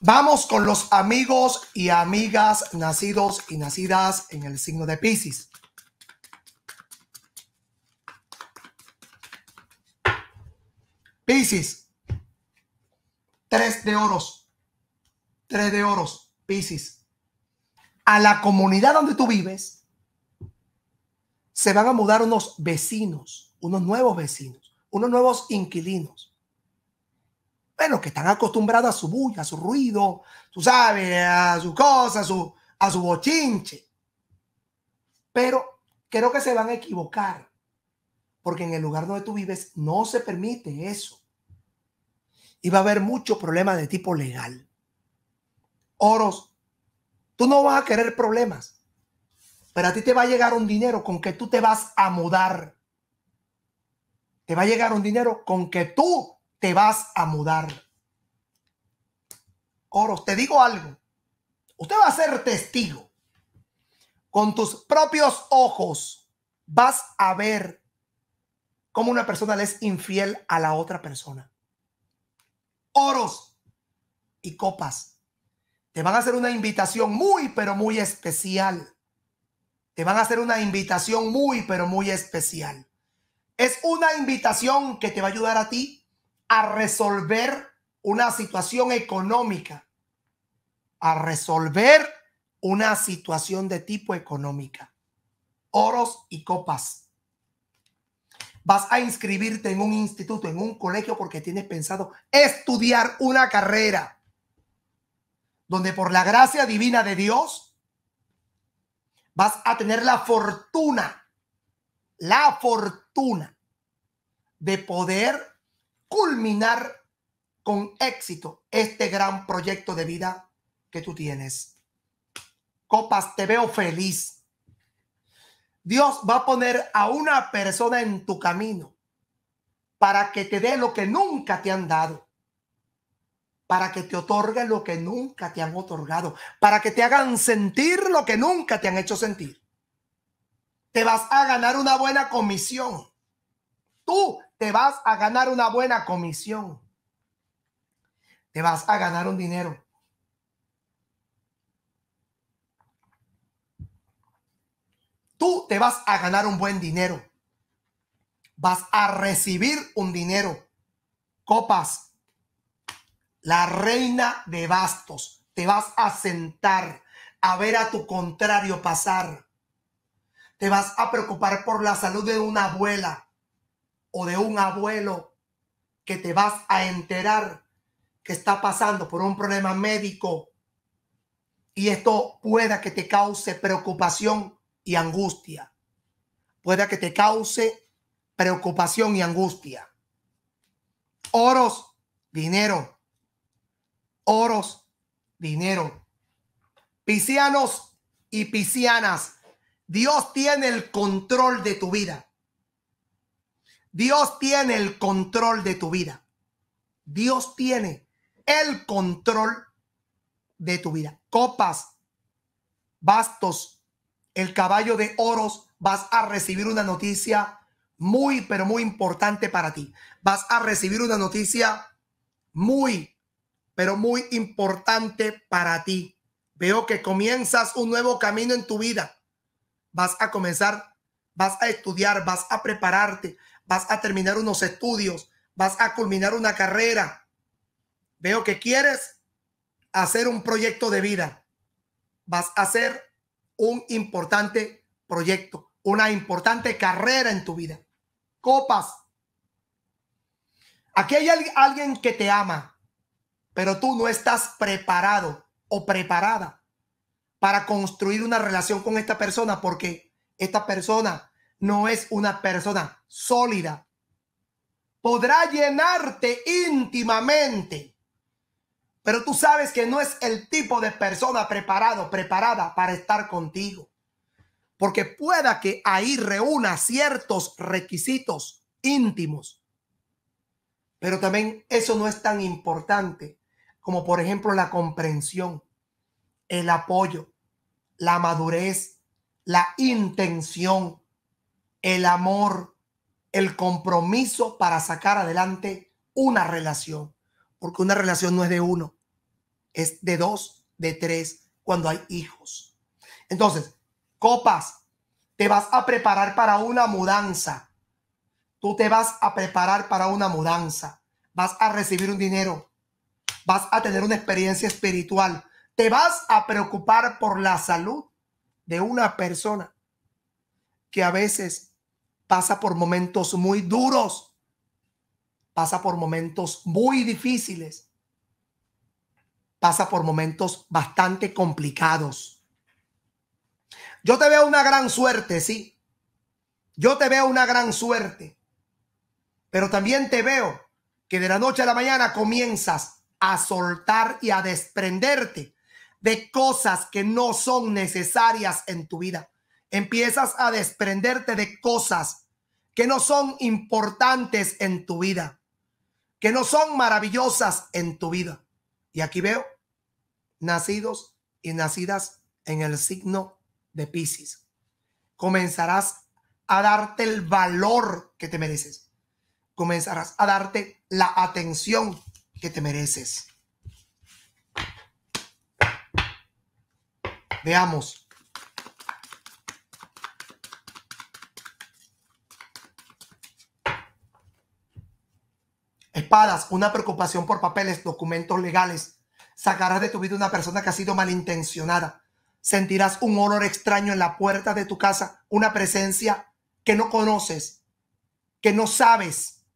Vamos con los amigos y amigas nacidos y nacidas en el signo de Pisces. Pisces, tres de oros, tres de oros, Pisces. A la comunidad donde tú vives se van a mudar unos vecinos, unos nuevos vecinos, unos nuevos inquilinos que están acostumbrados a su bulla, a su ruido, tú sabes, a su cosa, su, a su bochinche. Pero creo que se van a equivocar, porque en el lugar donde tú vives no se permite eso. Y va a haber muchos problemas de tipo legal. Oros, tú no vas a querer problemas, pero a ti te va a llegar un dinero con que tú te vas a mudar. Te va a llegar un dinero con que tú te vas a mudar. Oros, te digo algo. Usted va a ser testigo. Con tus propios ojos vas a ver cómo una persona le es infiel a la otra persona. Oros y copas. Te van a hacer una invitación muy, pero muy especial. Te van a hacer una invitación muy, pero muy especial. Es una invitación que te va a ayudar a ti a resolver una situación económica, a resolver una situación de tipo económica. Oros y copas. Vas a inscribirte en un instituto, en un colegio, porque tienes pensado estudiar una carrera donde por la gracia divina de Dios vas a tener la fortuna, la fortuna de poder culminar con éxito este gran proyecto de vida que tú tienes. Copas, te veo feliz. Dios va a poner a una persona en tu camino para que te dé lo que nunca te han dado, para que te otorgue lo que nunca te han otorgado, para que te hagan sentir lo que nunca te han hecho sentir. Te vas a ganar una buena comisión. Tú te vas a ganar una buena comisión. Te vas a ganar un dinero. Tú te vas a ganar un buen dinero. Vas a recibir un dinero. Copas. La reina de bastos. Te vas a sentar a ver a tu contrario pasar. Te vas a preocupar por la salud de una abuela o de un abuelo que te vas a enterar que está pasando por un problema médico y esto pueda que te cause preocupación y angustia. Pueda que te cause preocupación y angustia. Oros, dinero. Oros, dinero. Piscianos y piscianas, Dios tiene el control de tu vida. Dios tiene el control de tu vida. Dios tiene el control de tu vida. Copas, bastos, el caballo de oros, vas a recibir una noticia muy, pero muy importante para ti. Vas a recibir una noticia muy, pero muy importante para ti. Veo que comienzas un nuevo camino en tu vida. Vas a comenzar, vas a estudiar, vas a prepararte, vas a terminar unos estudios, vas a culminar una carrera. Veo que quieres hacer un proyecto de vida. Vas a hacer un importante proyecto, una importante carrera en tu vida. Copas. Aquí hay alguien que te ama, pero tú no estás preparado o preparada para construir una relación con esta persona porque esta persona no es una persona sólida. Podrá llenarte íntimamente, pero tú sabes que no es el tipo de persona preparado, preparada para estar contigo. Porque pueda que ahí reúna ciertos requisitos íntimos. Pero también eso no es tan importante como por ejemplo la comprensión, el apoyo, la madurez, la intención el amor, el compromiso para sacar adelante una relación. Porque una relación no es de uno, es de dos, de tres, cuando hay hijos. Entonces, copas, te vas a preparar para una mudanza. Tú te vas a preparar para una mudanza. Vas a recibir un dinero. Vas a tener una experiencia espiritual. Te vas a preocupar por la salud de una persona que a veces pasa por momentos muy duros, pasa por momentos muy difíciles, pasa por momentos bastante complicados. Yo te veo una gran suerte, sí. Yo te veo una gran suerte. Pero también te veo que de la noche a la mañana comienzas a soltar y a desprenderte de cosas que no son necesarias en tu vida empiezas a desprenderte de cosas que no son importantes en tu vida, que no son maravillosas en tu vida. Y aquí veo nacidos y nacidas en el signo de Pisces. Comenzarás a darte el valor que te mereces. Comenzarás a darte la atención que te mereces. Veamos. espadas, una preocupación por papeles, documentos legales. Sacarás de tu vida una persona que ha sido malintencionada. Sentirás un olor extraño en la puerta de tu casa, una presencia que no conoces, que no sabes,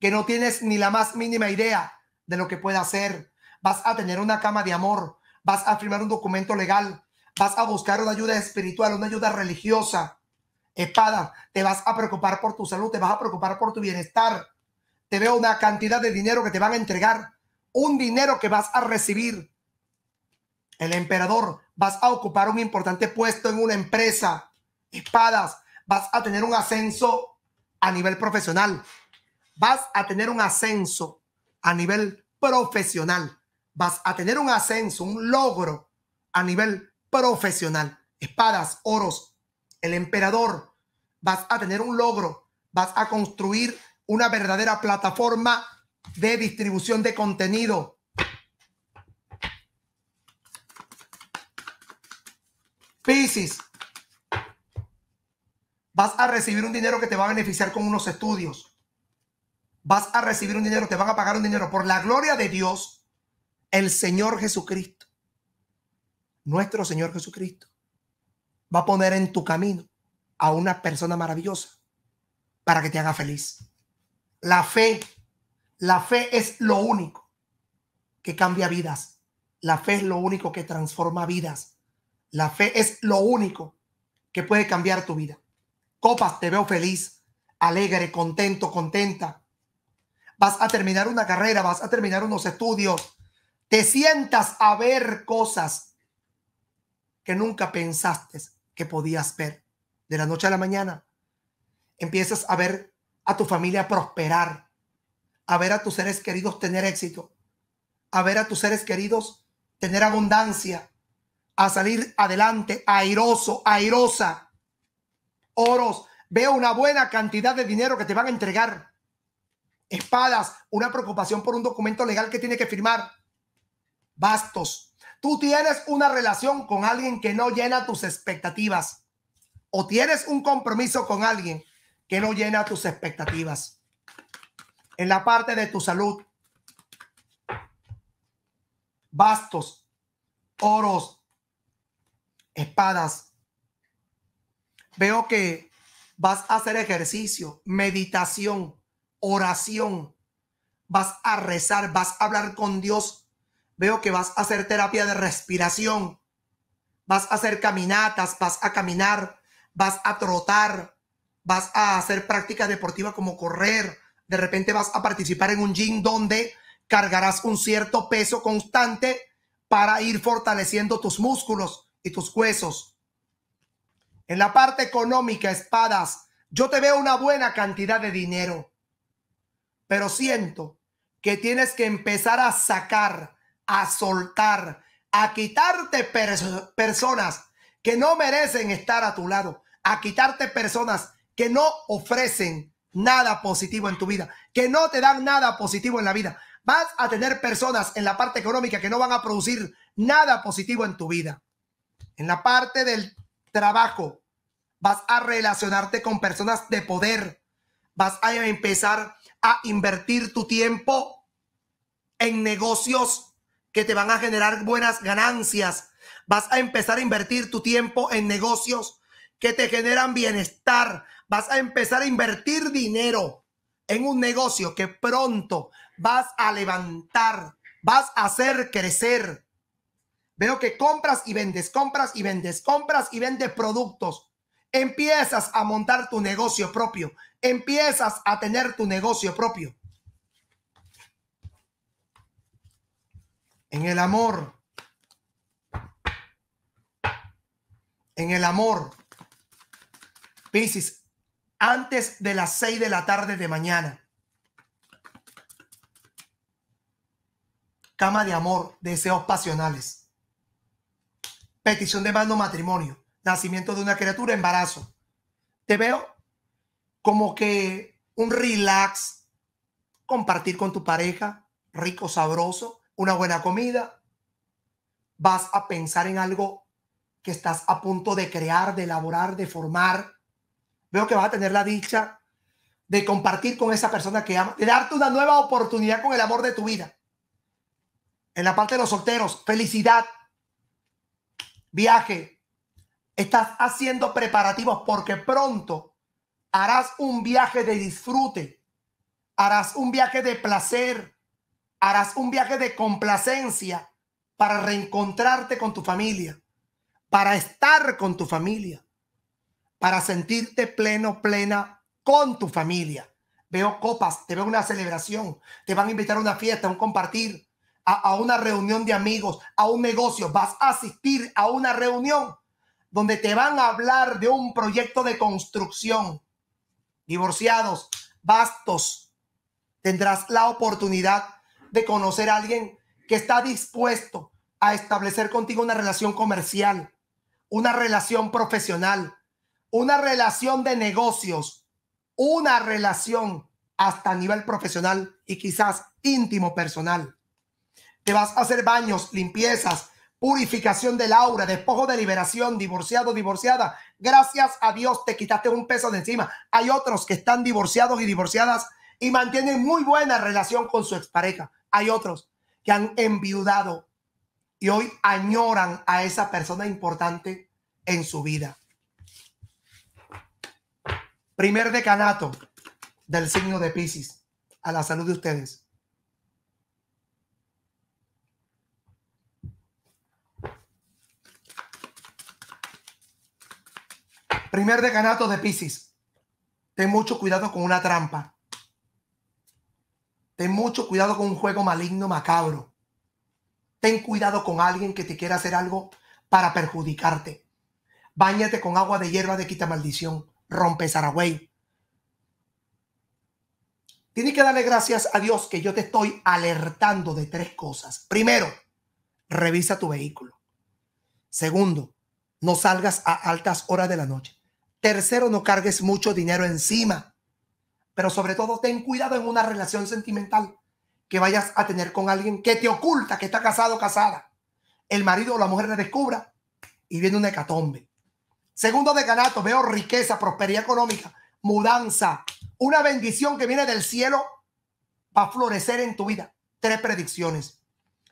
que no tienes ni la más mínima idea de lo que pueda hacer. Vas a tener una cama de amor, vas a firmar un documento legal, vas a buscar una ayuda espiritual, una ayuda religiosa. Espada, te vas a preocupar por tu salud, te vas a preocupar por tu bienestar te veo una cantidad de dinero que te van a entregar, un dinero que vas a recibir. El emperador, vas a ocupar un importante puesto en una empresa, espadas, vas a tener un ascenso a nivel profesional, vas a tener un ascenso a nivel profesional, vas a tener un ascenso, un logro a nivel profesional, espadas, oros, el emperador, vas a tener un logro, vas a construir una verdadera plataforma de distribución de contenido. Pisis. vas a recibir un dinero que te va a beneficiar con unos estudios. Vas a recibir un dinero, te van a pagar un dinero. Por la gloria de Dios, el Señor Jesucristo, nuestro Señor Jesucristo, va a poner en tu camino a una persona maravillosa para que te haga feliz. La fe, la fe es lo único que cambia vidas. La fe es lo único que transforma vidas. La fe es lo único que puede cambiar tu vida. Copas, te veo feliz, alegre, contento, contenta. Vas a terminar una carrera, vas a terminar unos estudios. Te sientas a ver cosas que nunca pensaste que podías ver. De la noche a la mañana empiezas a ver a tu familia prosperar, a ver a tus seres queridos tener éxito, a ver a tus seres queridos tener abundancia, a salir adelante, airoso, airosa. Oros, veo una buena cantidad de dinero que te van a entregar. Espadas, una preocupación por un documento legal que tiene que firmar. Bastos, tú tienes una relación con alguien que no llena tus expectativas o tienes un compromiso con alguien que no llena tus expectativas. En la parte de tu salud, bastos, oros, espadas. Veo que vas a hacer ejercicio, meditación, oración, vas a rezar, vas a hablar con Dios. Veo que vas a hacer terapia de respiración, vas a hacer caminatas, vas a caminar, vas a trotar, vas a hacer práctica deportiva como correr, de repente vas a participar en un gym donde cargarás un cierto peso constante para ir fortaleciendo tus músculos y tus huesos. En la parte económica, espadas, yo te veo una buena cantidad de dinero, pero siento que tienes que empezar a sacar, a soltar, a quitarte personas que no merecen estar a tu lado, a quitarte personas que no ofrecen nada positivo en tu vida, que no te dan nada positivo en la vida. Vas a tener personas en la parte económica que no van a producir nada positivo en tu vida. En la parte del trabajo, vas a relacionarte con personas de poder. Vas a empezar a invertir tu tiempo en negocios que te van a generar buenas ganancias. Vas a empezar a invertir tu tiempo en negocios que te generan bienestar vas a empezar a invertir dinero en un negocio que pronto vas a levantar, vas a hacer crecer. Veo que compras y vendes, compras y vendes, compras y vendes productos. Empiezas a montar tu negocio propio, empiezas a tener tu negocio propio. En el amor. En el amor. Piscis, antes de las 6 de la tarde de mañana. Cama de amor, deseos pasionales. Petición de mando matrimonio, nacimiento de una criatura, embarazo. Te veo como que un relax, compartir con tu pareja, rico, sabroso, una buena comida. Vas a pensar en algo que estás a punto de crear, de elaborar, de formar veo que vas a tener la dicha de compartir con esa persona que ama, de darte una nueva oportunidad con el amor de tu vida. En la parte de los solteros, felicidad, viaje. Estás haciendo preparativos porque pronto harás un viaje de disfrute, harás un viaje de placer, harás un viaje de complacencia para reencontrarte con tu familia, para estar con tu familia para sentirte pleno, plena con tu familia. Veo copas, te veo una celebración, te van a invitar a una fiesta, a un compartir, a, a una reunión de amigos, a un negocio. Vas a asistir a una reunión donde te van a hablar de un proyecto de construcción. Divorciados, bastos, tendrás la oportunidad de conocer a alguien que está dispuesto a establecer contigo una relación comercial, una relación profesional, una relación de negocios, una relación hasta nivel profesional y quizás íntimo personal. Te vas a hacer baños, limpiezas, purificación del aura, despojo de liberación, divorciado, divorciada. Gracias a Dios te quitaste un peso de encima. Hay otros que están divorciados y divorciadas y mantienen muy buena relación con su expareja. Hay otros que han enviudado y hoy añoran a esa persona importante en su vida. Primer decanato del signo de Pisces. A la salud de ustedes. Primer decanato de Pisces. Ten mucho cuidado con una trampa. Ten mucho cuidado con un juego maligno, macabro. Ten cuidado con alguien que te quiera hacer algo para perjudicarte. Báñate con agua de hierba de quita maldición rompe Saragüey. Tienes que darle gracias a Dios que yo te estoy alertando de tres cosas. Primero, revisa tu vehículo. Segundo, no salgas a altas horas de la noche. Tercero, no cargues mucho dinero encima. Pero sobre todo, ten cuidado en una relación sentimental que vayas a tener con alguien que te oculta que está casado o casada. El marido o la mujer le descubra y viene una hecatombe. Segundo decanato, veo riqueza, prosperidad económica, mudanza, una bendición que viene del cielo va a florecer en tu vida. Tres predicciones.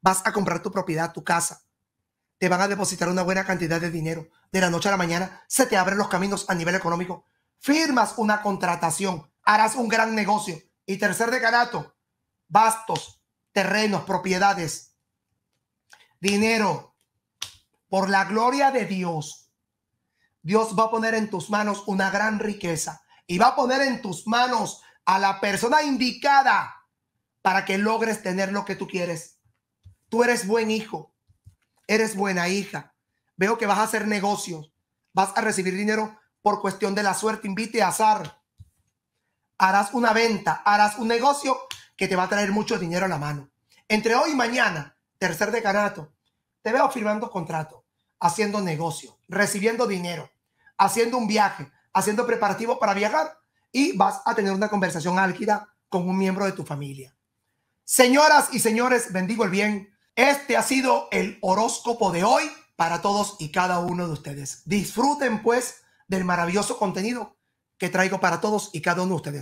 Vas a comprar tu propiedad, tu casa. Te van a depositar una buena cantidad de dinero. De la noche a la mañana se te abren los caminos a nivel económico. Firmas una contratación, harás un gran negocio. Y tercer decanato, bastos, terrenos, propiedades, dinero. Por la gloria de Dios, Dios va a poner en tus manos una gran riqueza y va a poner en tus manos a la persona indicada para que logres tener lo que tú quieres. Tú eres buen hijo, eres buena hija. Veo que vas a hacer negocios, vas a recibir dinero por cuestión de la suerte, invite a azar. Harás una venta, harás un negocio que te va a traer mucho dinero a la mano. Entre hoy y mañana, tercer decanato, te veo firmando contrato, haciendo negocio, recibiendo dinero haciendo un viaje, haciendo preparativos para viajar y vas a tener una conversación álgida con un miembro de tu familia. Señoras y señores, bendigo el bien. Este ha sido el horóscopo de hoy para todos y cada uno de ustedes. Disfruten pues del maravilloso contenido que traigo para todos y cada uno de ustedes.